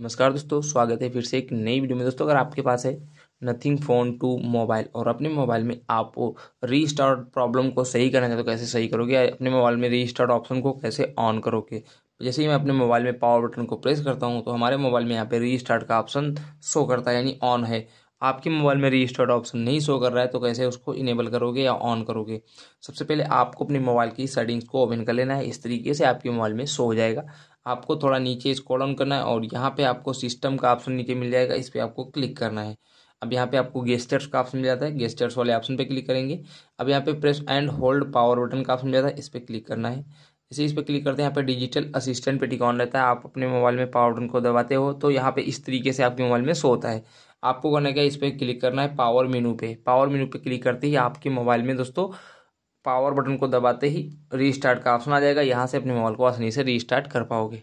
नमस्कार दोस्तों स्वागत है फिर से एक नई वीडियो में दोस्तों अगर आपके पास है नथिंग फोन टू मोबाइल और अपने मोबाइल में आप रीस्टार्ट प्रॉब्लम को सही करना चाहते हो कैसे सही करोगे अपने मोबाइल में रीस्टार्ट ऑप्शन को कैसे ऑन करोगे तो जैसे ही मैं अपने मोबाइल में पावर बटन को प्रेस करता हूँ तो हमारे मोबाइल में यहाँ पे रीस्टार्ट का ऑप्शन शो करता है यानी ऑन है आपके मोबाइल में रीस्टार्ट ऑप्शन नहीं शो कर रहा है तो कैसे उसको इनेबल करोगे या ऑन करोगे सबसे पहले आपको अपने मोबाइल की सेटिंग्स को ओपन कर लेना है इस तरीके से आपके मोबाइल में शो हो जाएगा आपको थोड़ा नीचे स्क्रॉल डाउन करना है और यहाँ पे आपको सिस्टम का ऑप्शन नीचे मिल जाएगा इस पर आपको क्लिक करना है अब यहाँ पे आपको गेस्टर्स का ऑप्शन मिल जाता है गेस्टर्स वाले ऑप्शन पे क्लिक करेंगे अब यहाँ पे press and hold power button का ऑप्शन मिल जाता है इस पर क्लिक करना है इसे इस पर क्लिक करते हैं यहाँ पे डिजिटल असिस्टेंट पे टिकॉन रहता है आप अपने मोबाइल में पावर बटन को दबाते हो तो यहाँ पे इस तरीके से आपके मोबाइल में शो होता है आपको करना क्या इस पर क्लिक करना है पावर मेनू पे पावर मेनू पे क्लिक करते ही आपके मोबाइल में दोस्तों पावर बटन को दबाते ही रीस्टार्ट का ऑप्शन आ जाएगा यहाँ से अपने मोबाइल को आसानी से रीस्टार्ट कर पाओगे